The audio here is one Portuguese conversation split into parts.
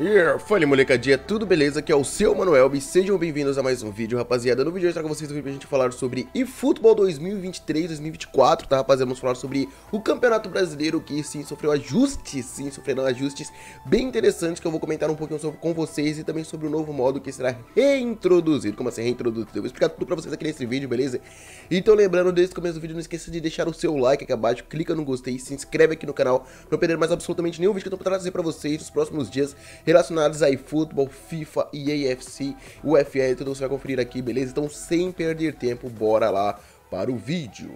Yeah, fala molecadinha, tudo beleza? Aqui é o seu Manuel e sejam bem-vindos a mais um vídeo, rapaziada. No vídeo de eu trago vocês um vídeo pra gente falar sobre eFootball 2023-2024, tá rapaziada? Vamos falar sobre o Campeonato Brasileiro que sim sofreu ajustes, sim sofreram ajustes bem interessantes que eu vou comentar um pouquinho sobre com vocês e também sobre o novo modo que será reintroduzido. Como assim reintroduzido? Eu vou explicar tudo pra vocês aqui nesse vídeo, beleza? Então lembrando, desde o começo do vídeo não esqueça de deixar o seu like aqui abaixo, clica no gostei, se inscreve aqui no canal pra não perder mais absolutamente nenhum vídeo que eu tô pra trazer pra vocês nos próximos dias relacionados a eFootball, FIFA e AFC, UFL, tudo você vai conferir aqui, beleza? Então sem perder tempo, bora lá para o vídeo.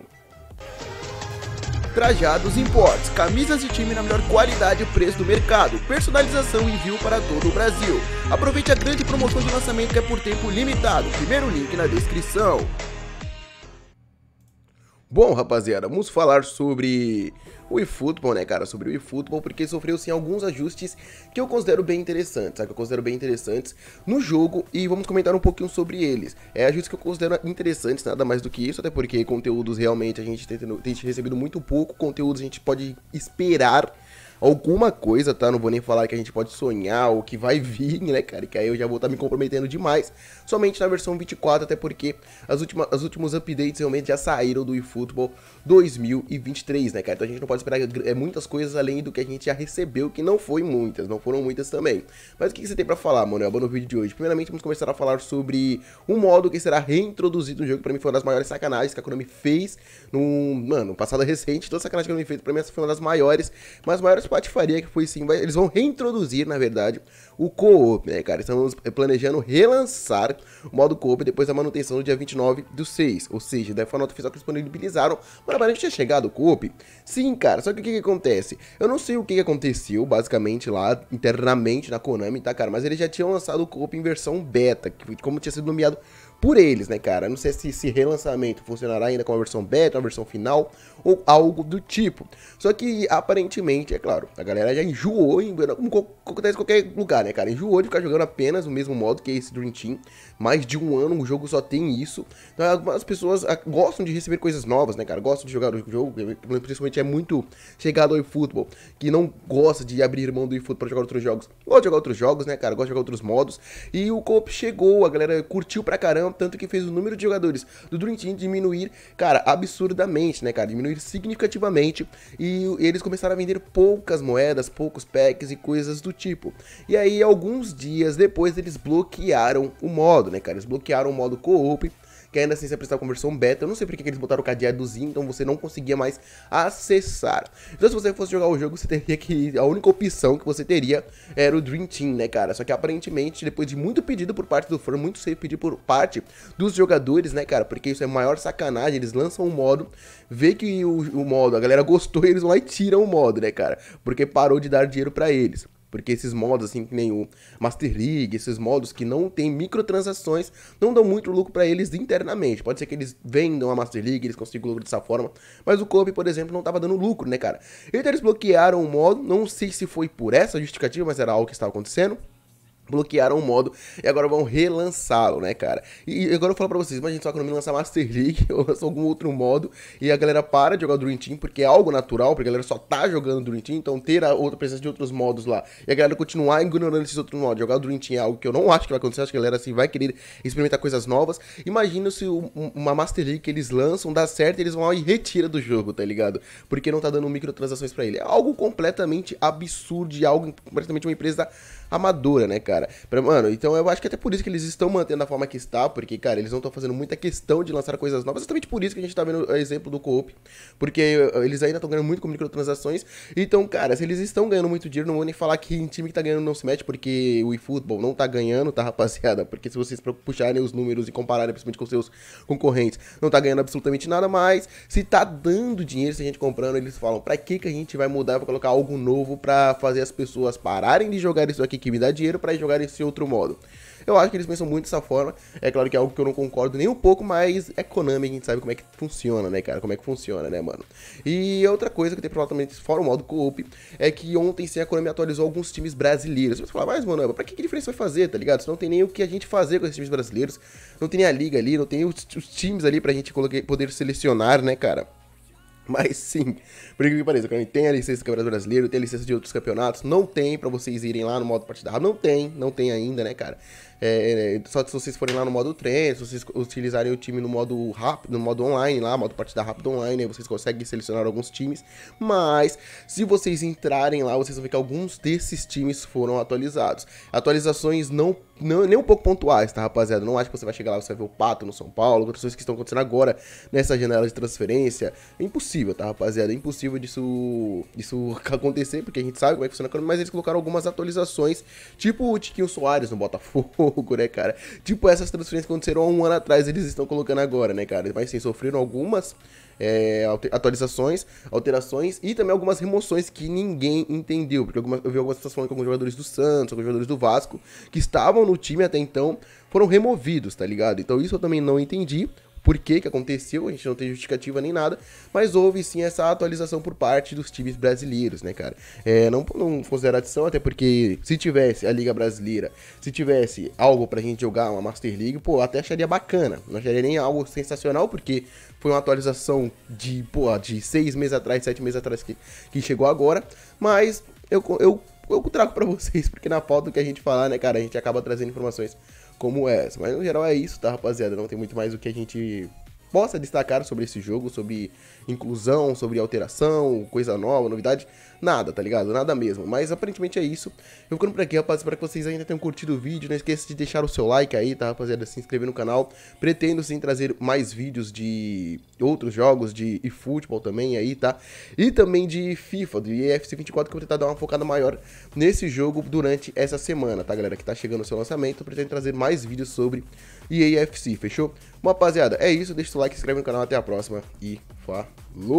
Trajados Imports, camisas de time na melhor qualidade e preço do mercado, personalização e envio para todo o Brasil. Aproveite a grande promoção de lançamento que é por tempo limitado, primeiro link na descrição. Bom, rapaziada, vamos falar sobre o eFootball, né, cara? Sobre o eFootball, porque sofreu, sim, alguns ajustes que eu considero bem interessantes, sabe? Que eu considero bem interessantes no jogo e vamos comentar um pouquinho sobre eles. É ajustes que eu considero interessantes, nada mais do que isso, até porque conteúdos realmente a gente tem, tem recebido muito pouco, conteúdos a gente pode esperar alguma coisa, tá? Não vou nem falar que a gente pode sonhar ou que vai vir, né, cara? Que aí eu já vou estar tá me comprometendo demais. Somente na versão 24, até porque as últimas, os últimos updates realmente já saíram do eFootball 2023, né, cara? Então a gente não pode esperar é, muitas coisas além do que a gente já recebeu, que não foi muitas, não foram muitas também. Mas o que, que você tem para falar, Manuel, no vídeo de hoje? Primeiramente, vamos começar a falar sobre um modo que será reintroduzido no jogo, para mim foi uma das maiores sacanagens que a Konami fez no, mano, passado recente. Toda sacanagem que a Konami fez, pra mim essa foi uma das maiores, mas maiores patifaria que foi sim. Vai, eles vão reintroduzir, na verdade, o co-op, né, cara? Estamos planejando relançar o modo co-op depois da manutenção no dia 29 do 6. Ou seja, da nota oficial que disponibilizaram. Mas aparentemente tinha chegado o co-op. Sim, cara. Só que o que, que, acontece? Eu não sei o que, que aconteceu, basicamente, lá internamente na Konami, tá, cara? Mas eles já tinham lançado o co-op em versão beta, que como tinha sido nomeado por eles, né, cara? Não sei se esse relançamento funcionará ainda com a versão beta, uma versão final ou algo do tipo. Só que aparentemente, é claro, a galera já enjoou, como acontece em qualquer lugar, né, cara? Enjoou de ficar jogando apenas o mesmo modo que é esse Dream Team. Mais de um ano o jogo só tem isso. Então algumas pessoas ah, gostam de receber coisas novas, né, cara? Gostam de jogar o jogo, principalmente é muito chegado ao eFootball, que não gosta de abrir mão do eFootball para jogar outros jogos. Gosta de jogar outros jogos, né, cara? Gosta de jogar outros modos. E o Coop chegou, a galera curtiu pra caramba tanto que fez o número de jogadores do Dream Team diminuir, cara, absurdamente, né, cara? Diminuir significativamente. E eles começaram a vender poucas moedas, poucos packs e coisas do tipo. E aí, alguns dias depois, eles bloquearam o modo, né, cara? Eles bloquearam o modo co-op que ainda assim você apresentava como versão beta. Eu não sei porque que eles botaram o cadeadozinho, então você não conseguia mais acessar. Então se você fosse jogar o jogo, você teria que... A única opção que você teria era o Dream Team, né, cara? Só que aparentemente, depois de muito pedido por parte do fã, muito ser pedido por parte dos jogadores, né, cara? Porque isso é maior sacanagem, eles lançam um modo, vê que o, o modo, a galera gostou, eles vão lá e tiram o modo, né, cara? Porque parou de dar dinheiro para eles. Porque esses modos, assim, que nem o Master League, esses modos que não tem microtransações, não dão muito lucro para eles internamente. Pode ser que eles vendam a Master League, eles consigam lucro dessa forma. Mas o Kobe, por exemplo, não tava dando lucro, né, cara? Então eles bloquearam o modo, não sei se foi por essa justificativa, mas era algo que estava acontecendo bloquearam o modo e agora vão relançá-lo, né, cara? E agora eu falo pra vocês, imagina só quando me lançar Master League ou lançar algum outro modo e a galera para de jogar o Dream Team, porque é algo natural, porque a galera só tá jogando o Dream Team, então ter a outra presença de outros modos lá e a galera continuar ignorando esses outros modos, jogar o Dream Team é algo que eu não acho que vai acontecer, acho que a galera assim vai querer experimentar coisas novas. Imagina se uma Master League que eles lançam dá certo e eles vão lá e retira do jogo, tá ligado? Porque não tá dando microtransações para ele. É algo completamente absurdo e algo completamente uma empresa amadora, né, cara? cara. Pra, mano, então eu acho que é até por isso que eles estão mantendo a forma que está, porque, cara, eles não estão fazendo muita questão de lançar coisas novas. Exatamente por isso que a gente tá vendo o exemplo do Coop. Porque eh, eles ainda estão ganhando muito com microtransações. Então, cara, se eles estão ganhando muito dinheiro, não vou nem falar que em time que tá ganhando não se mete, porque o eFootball não tá ganhando, tá, rapaziada? Porque se vocês puxarem os números e compararem principalmente com seus concorrentes, não tá ganhando absolutamente nada mais. Se tá dando dinheiro, se a gente comprando, eles falam, pra que que a gente vai mudar? Vai colocar algo novo pra fazer as pessoas pararem de jogar isso aqui que me dá dinheiro pra jogar esse outro modo. Eu acho que eles pensam muito dessa forma. É claro que é algo que eu não concordo nem um pouco, mas é Konami, a gente sabe como é que funciona, né, cara? Como é que funciona, né, mano? E outra coisa que eu tenho pra falar também, fora o modo co-op, é que ontem sim a Konami atualizou alguns times brasileiros. Você fala, mas, mano, pra que, que diferença vai fazer, tá ligado? Se não tem nem o que a gente fazer com esses times brasileiros, não tem nem a liga ali, não tem os, os times ali pra gente poder selecionar, né, cara? Mas sim, por que pareça, o tem a licença do Campeonato Brasileiro, tem a licença de outros campeonatos, não tem para vocês irem lá no modo partida não tem, não tem ainda, né, cara? É, é, só se vocês forem lá no modo trem, se vocês utilizarem o time no modo rápido, no modo online lá, modo partida rápida online, aí vocês conseguem selecionar alguns times. Mas se vocês entrarem lá, vocês vão ver que alguns desses times foram atualizados. Atualizações não, não nem um pouco pontuais, tá, rapaziada? Não acho que você vai chegar lá e você vai ver o Pato no São Paulo, outras coisas que estão acontecendo agora nessa janela de transferência. É impossível, tá, rapaziada? É impossível disso, disso acontecer, porque a gente sabe como é que funciona a mas eles colocaram algumas atualizações, tipo o Tiquinho Soares no Botafogo pouco, né, cara? Tipo, essas transferências que aconteceram há um ano atrás, eles estão colocando agora, né, cara? Mas sim, sofreram algumas é, atualizações, alterações e também algumas remoções que ninguém entendeu. Porque algumas, eu vi algumas pessoas falando que alguns jogadores do Santos, alguns jogadores do Vasco, que estavam no time até então, foram removidos, tá ligado? Então isso eu também não entendi por que que aconteceu, a gente não tem justificativa nem nada, mas houve sim essa atualização por parte dos times brasileiros, né, cara? É, não, não considero adição, até porque se tivesse a Liga Brasileira, se tivesse algo pra gente jogar, uma Master League, pô, até acharia bacana, não acharia nem algo sensacional, porque foi uma atualização de, pô, de seis meses atrás, sete meses atrás que, que chegou agora, mas eu, eu, eu trago para vocês, porque na pauta do que a gente falar, né, cara, a gente acaba trazendo informações como essa. Mas no geral é isso, tá, rapaziada? Não tem muito mais o que a gente possa destacar sobre esse jogo, sobre inclusão, sobre alteração, coisa nova, novidade, nada, tá ligado? Nada mesmo. Mas aparentemente é isso. Eu ficando por aqui, rapaz, espero que vocês ainda tenham curtido o vídeo. Não esqueça de deixar o seu like aí, tá, rapaziada? Se inscrever no canal. Pretendo sim trazer mais vídeos de outros jogos, de eFootball também aí, tá? E também de FIFA, do EFC 24, que eu vou tentar dar uma focada maior nesse jogo durante essa semana, tá, galera? Que tá chegando o seu lançamento. pretendo trazer mais vídeos sobre EAFC, fechou? Bom, rapaziada, é isso. Deixa o like, se inscreve no canal. Até a próxima e falou!